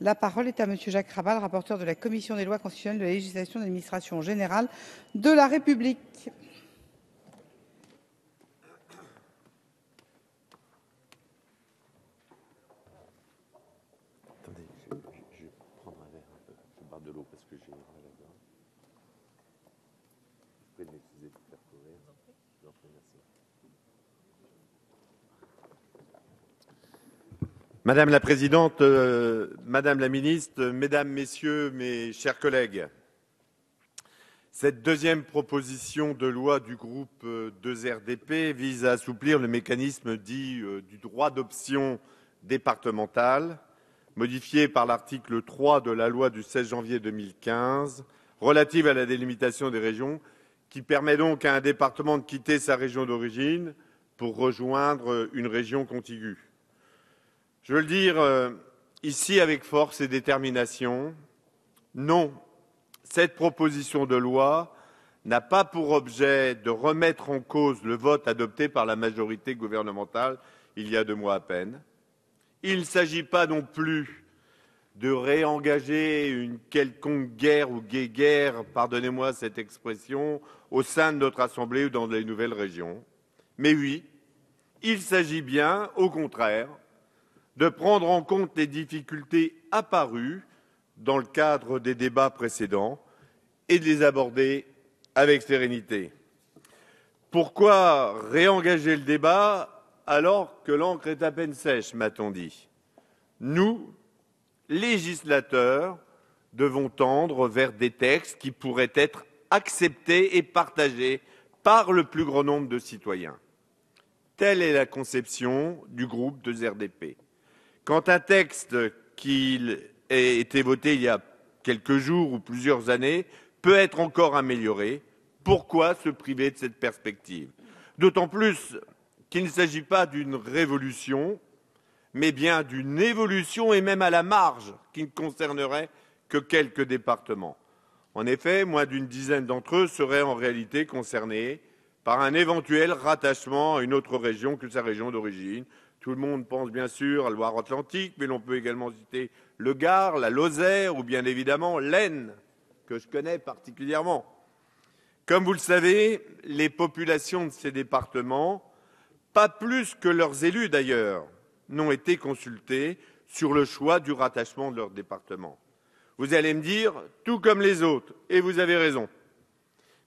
La parole est à Monsieur Jacques Raval, rapporteur de la commission des lois constitutionnelles de la législation de l'administration générale de la République. Madame la présidente, euh, madame la ministre, mesdames, messieurs, mes chers collègues, cette deuxième proposition de loi du groupe 2RDP euh, vise à assouplir le mécanisme dit euh, du droit d'option départemental, modifié par l'article 3 de la loi du 16 janvier 2015 relative à la délimitation des régions, qui permet donc à un département de quitter sa région d'origine pour rejoindre une région contiguë. Je veux le dire euh, ici avec force et détermination, non, cette proposition de loi n'a pas pour objet de remettre en cause le vote adopté par la majorité gouvernementale il y a deux mois à peine. Il ne s'agit pas non plus de réengager une quelconque guerre ou guéguerre, pardonnez-moi cette expression, au sein de notre Assemblée ou dans les nouvelles régions. Mais oui, il s'agit bien, au contraire, de prendre en compte les difficultés apparues dans le cadre des débats précédents et de les aborder avec sérénité. Pourquoi réengager le débat alors que l'encre est à peine sèche, m'a-t-on dit Nous, législateurs, devons tendre vers des textes qui pourraient être acceptés et partagés par le plus grand nombre de citoyens. Telle est la conception du groupe de RDP. Quand un texte qui a été voté il y a quelques jours ou plusieurs années peut être encore amélioré, pourquoi se priver de cette perspective D'autant plus qu'il ne s'agit pas d'une révolution, mais bien d'une évolution et même à la marge qui ne concernerait que quelques départements. En effet, moins d'une dizaine d'entre eux seraient en réalité concernés par un éventuel rattachement à une autre région que sa région d'origine. Tout le monde pense bien sûr à Loire-Atlantique, mais l'on peut également citer le Gard, la Lozère ou bien évidemment l'Aisne, que je connais particulièrement. Comme vous le savez, les populations de ces départements, pas plus que leurs élus d'ailleurs, n'ont été consultées sur le choix du rattachement de leur département. Vous allez me dire, tout comme les autres, et vous avez raison.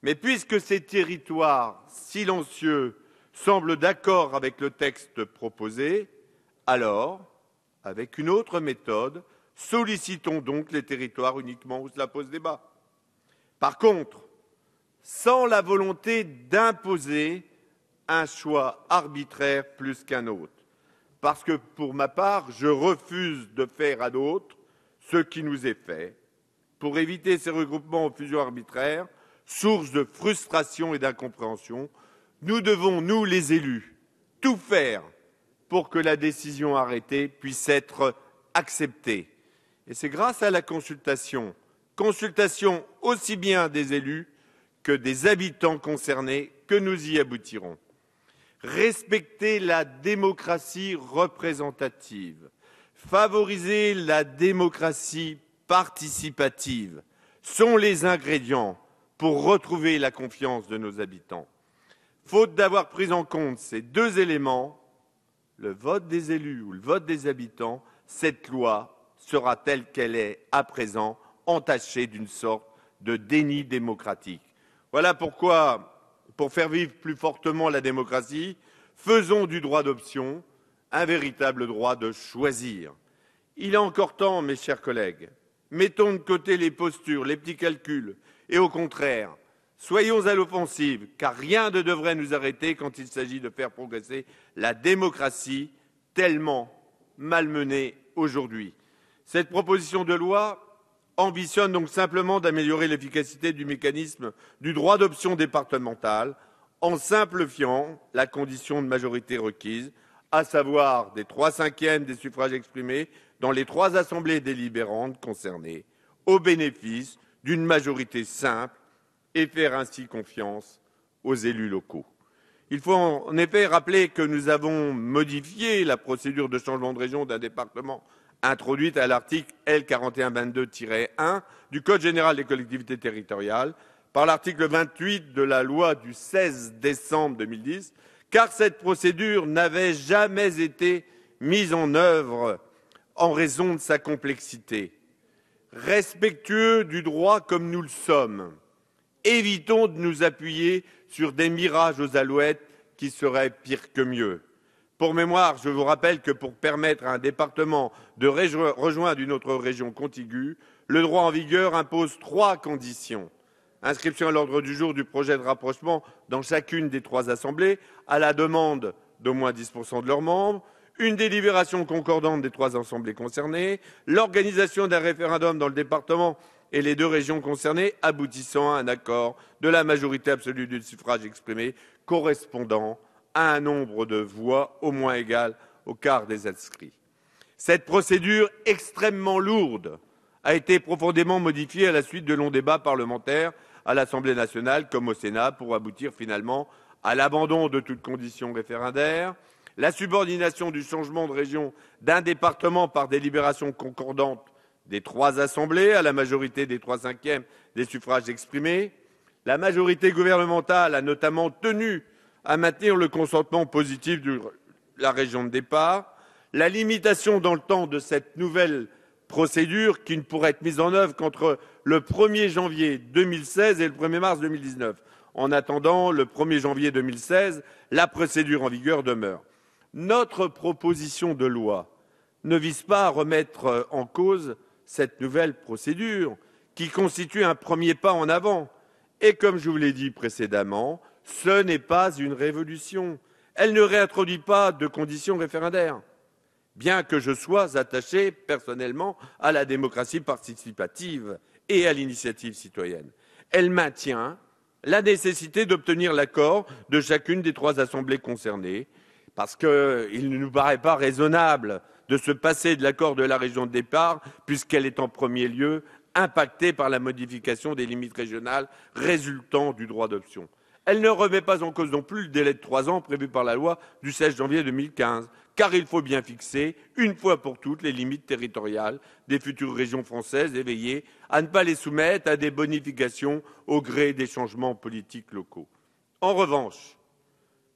Mais puisque ces territoires silencieux semblent d'accord avec le texte proposé, alors, avec une autre méthode, sollicitons donc les territoires uniquement où cela pose débat. Par contre, sans la volonté d'imposer un choix arbitraire plus qu'un autre. Parce que, pour ma part, je refuse de faire à d'autres ce qui nous est fait. Pour éviter ces regroupements aux fusions arbitraires, source de frustration et d'incompréhension. Nous devons, nous les élus, tout faire pour que la décision arrêtée puisse être acceptée. Et c'est grâce à la consultation, consultation aussi bien des élus que des habitants concernés, que nous y aboutirons. Respecter la démocratie représentative, favoriser la démocratie participative sont les ingrédients pour retrouver la confiance de nos habitants. Faute d'avoir pris en compte ces deux éléments, le vote des élus ou le vote des habitants, cette loi sera telle qu'elle est à présent, entachée d'une sorte de déni démocratique. Voilà pourquoi, pour faire vivre plus fortement la démocratie, faisons du droit d'option un véritable droit de choisir. Il est encore temps, mes chers collègues, mettons de côté les postures, les petits calculs, et au contraire. Soyons à l'offensive, car rien ne devrait nous arrêter quand il s'agit de faire progresser la démocratie tellement malmenée aujourd'hui. Cette proposition de loi ambitionne donc simplement d'améliorer l'efficacité du mécanisme du droit d'option départemental en simplifiant la condition de majorité requise, à savoir des trois cinquièmes des suffrages exprimés dans les trois assemblées délibérantes concernées, au bénéfice d'une majorité simple et faire ainsi confiance aux élus locaux. Il faut en effet rappeler que nous avons modifié la procédure de changement de région d'un département introduite à l'article L4122-1 du Code général des collectivités territoriales par l'article 28 de la loi du 16 décembre 2010, car cette procédure n'avait jamais été mise en œuvre en raison de sa complexité respectueux du droit comme nous le sommes. Évitons de nous appuyer sur des mirages aux alouettes qui seraient pire que mieux. Pour mémoire, je vous rappelle que pour permettre à un département de rejoindre une autre région contiguë, le droit en vigueur impose trois conditions. Inscription à l'ordre du jour du projet de rapprochement dans chacune des trois assemblées, à la demande d'au moins 10% de leurs membres, une délibération concordante des trois assemblées concernées, l'organisation d'un référendum dans le département et les deux régions concernées aboutissant à un accord de la majorité absolue du suffrage exprimé correspondant à un nombre de voix au moins égal au quart des inscrits. Cette procédure extrêmement lourde a été profondément modifiée à la suite de longs débats parlementaires à l'Assemblée nationale comme au Sénat pour aboutir finalement à l'abandon de toute condition référendaire, la subordination du changement de région d'un département par délibération concordante des trois assemblées à la majorité des trois cinquièmes des suffrages exprimés. La majorité gouvernementale a notamment tenu à maintenir le consentement positif de la région de départ. La limitation dans le temps de cette nouvelle procédure qui ne pourrait être mise en œuvre qu'entre le 1er janvier 2016 et le 1er mars 2019. En attendant le 1er janvier 2016, la procédure en vigueur demeure notre proposition de loi ne vise pas à remettre euh, en cause cette nouvelle procédure qui constitue un premier pas en avant. Et comme je vous l'ai dit précédemment, ce n'est pas une révolution. Elle ne réintroduit pas de conditions référendaires, bien que je sois attaché personnellement à la démocratie participative et à l'initiative citoyenne. Elle maintient la nécessité d'obtenir l'accord de chacune des trois assemblées concernées parce qu'il ne nous paraît pas raisonnable de se passer de l'accord de la région de départ, puisqu'elle est en premier lieu impactée par la modification des limites régionales résultant du droit d'option. Elle ne remet pas en cause non plus le délai de trois ans prévu par la loi du 16 janvier 2015, car il faut bien fixer, une fois pour toutes, les limites territoriales des futures régions françaises et veiller à ne pas les soumettre à des bonifications au gré des changements politiques locaux. En revanche,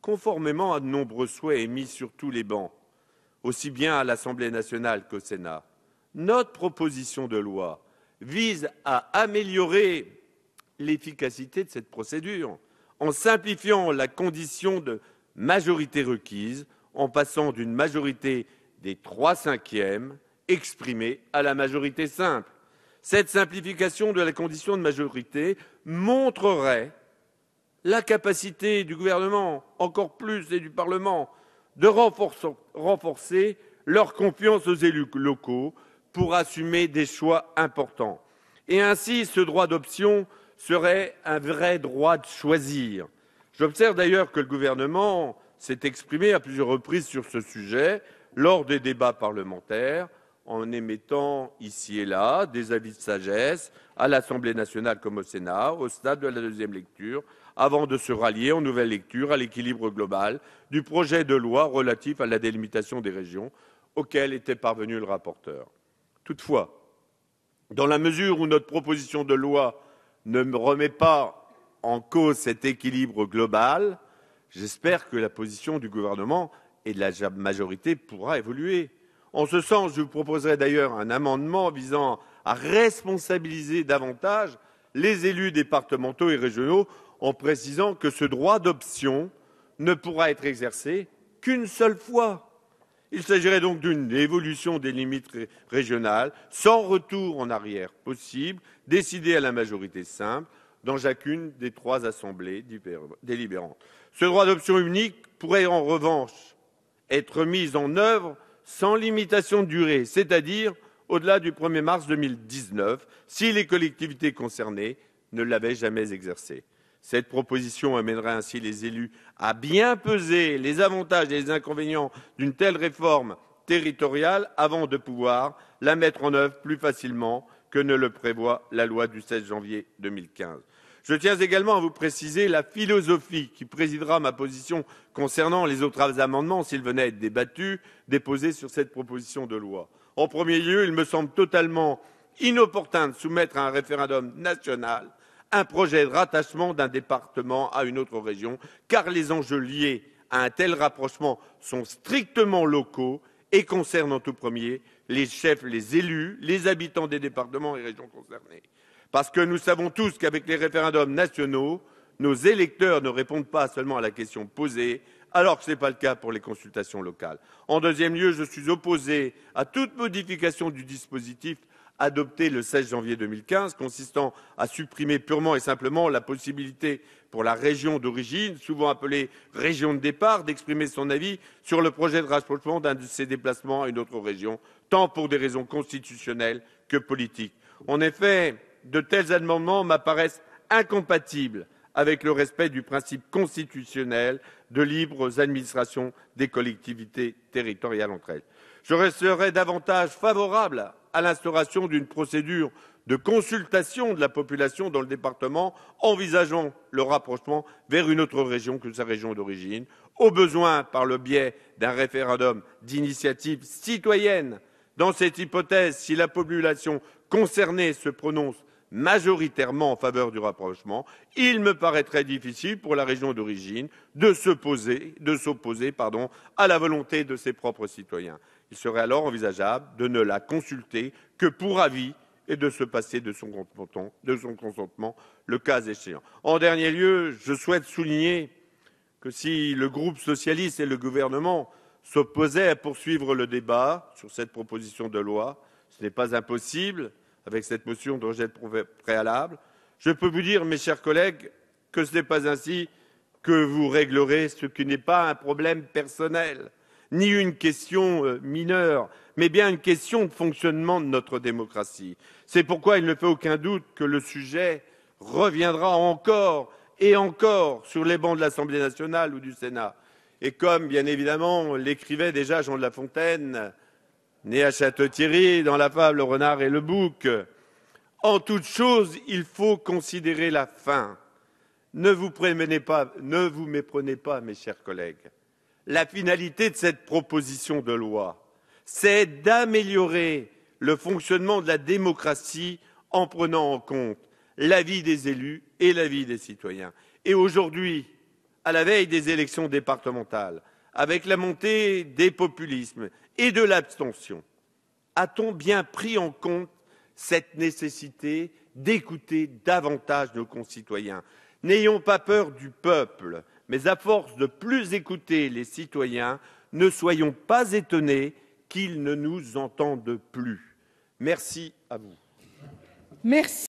conformément à de nombreux souhaits émis sur tous les bancs, aussi bien à l'Assemblée nationale qu'au Sénat, notre proposition de loi vise à améliorer l'efficacité de cette procédure en simplifiant la condition de majorité requise, en passant d'une majorité des trois cinquièmes exprimée à la majorité simple. Cette simplification de la condition de majorité montrerait la capacité du gouvernement, encore plus, et du Parlement de renforcer leur confiance aux élus locaux pour assumer des choix importants. Et ainsi, ce droit d'option serait un vrai droit de choisir. J'observe d'ailleurs que le gouvernement s'est exprimé à plusieurs reprises sur ce sujet lors des débats parlementaires, en émettant ici et là des avis de sagesse à l'Assemblée nationale comme au Sénat, au stade de la deuxième lecture, avant de se rallier en nouvelle lecture à l'équilibre global du projet de loi relatif à la délimitation des régions auquel était parvenu le rapporteur. Toutefois, dans la mesure où notre proposition de loi ne remet pas en cause cet équilibre global, j'espère que la position du gouvernement et de la majorité pourra évoluer. En ce sens, je vous proposerai d'ailleurs un amendement visant à responsabiliser davantage les élus départementaux et régionaux en précisant que ce droit d'option ne pourra être exercé qu'une seule fois. Il s'agirait donc d'une évolution des limites régionales, sans retour en arrière possible, décidée à la majorité simple dans chacune des trois assemblées délibérantes. Ce droit d'option unique pourrait en revanche être mis en œuvre sans limitation de durée, c'est-à-dire au-delà du 1er mars 2019, si les collectivités concernées ne l'avaient jamais exercée. Cette proposition amènerait ainsi les élus à bien peser les avantages et les inconvénients d'une telle réforme territoriale avant de pouvoir la mettre en œuvre plus facilement que ne le prévoit la loi du 16 janvier 2015. Je tiens également à vous préciser la philosophie qui présidera ma position concernant les autres amendements, s'ils venaient à être débattus, déposés sur cette proposition de loi. En premier lieu, il me semble totalement inopportun de soumettre à un référendum national un projet de rattachement d'un département à une autre région, car les enjeux liés à un tel rapprochement sont strictement locaux et concernent en tout premier les chefs, les élus, les habitants des départements et régions concernés parce que nous savons tous qu'avec les référendums nationaux, nos électeurs ne répondent pas seulement à la question posée, alors que ce n'est pas le cas pour les consultations locales. En deuxième lieu, je suis opposé à toute modification du dispositif adopté le 16 janvier 2015, consistant à supprimer purement et simplement la possibilité pour la région d'origine, souvent appelée région de départ, d'exprimer son avis sur le projet de rapprochement d'un de ses déplacements à une autre région, tant pour des raisons constitutionnelles que politiques. En effet, de tels amendements m'apparaissent incompatibles avec le respect du principe constitutionnel de libre administration des collectivités territoriales entre elles. Je resterai davantage favorable à l'instauration d'une procédure de consultation de la population dans le département envisageant le rapprochement vers une autre région que sa région d'origine, au besoin par le biais d'un référendum d'initiative citoyenne. Dans cette hypothèse, si la population concernée se prononce majoritairement en faveur du rapprochement, il me paraît très difficile pour la région d'origine de s'opposer, à la volonté de ses propres citoyens. Il serait alors envisageable de ne la consulter que pour avis et de se passer de son consentement, de son consentement le cas échéant. En dernier lieu, je souhaite souligner que si le groupe socialiste et le gouvernement s'opposaient à poursuivre le débat sur cette proposition de loi, ce n'est pas impossible, avec cette motion de rejet préalable. Je peux vous dire, mes chers collègues, que ce n'est pas ainsi que vous réglerez ce qui n'est pas un problème personnel, ni une question euh, mineure, mais bien une question de fonctionnement de notre démocratie. C'est pourquoi il ne fait aucun doute que le sujet reviendra encore et encore sur les bancs de l'Assemblée nationale ou du Sénat. Et comme, bien évidemment, l'écrivait déjà Jean de La Fontaine, Né à Château-Thierry, dans la fable Le renard et le bouc, en toute chose, il faut considérer la fin. Ne vous, ne vous méprenez pas, mes chers collègues. La finalité de cette proposition de loi, c'est d'améliorer le fonctionnement de la démocratie en prenant en compte l'avis des élus et l'avis des citoyens. Et aujourd'hui, à la veille des élections départementales, avec la montée des populismes et de l'abstention, a-t-on bien pris en compte cette nécessité d'écouter davantage nos concitoyens N'ayons pas peur du peuple, mais à force de plus écouter les citoyens, ne soyons pas étonnés qu'ils ne nous entendent plus. Merci à vous.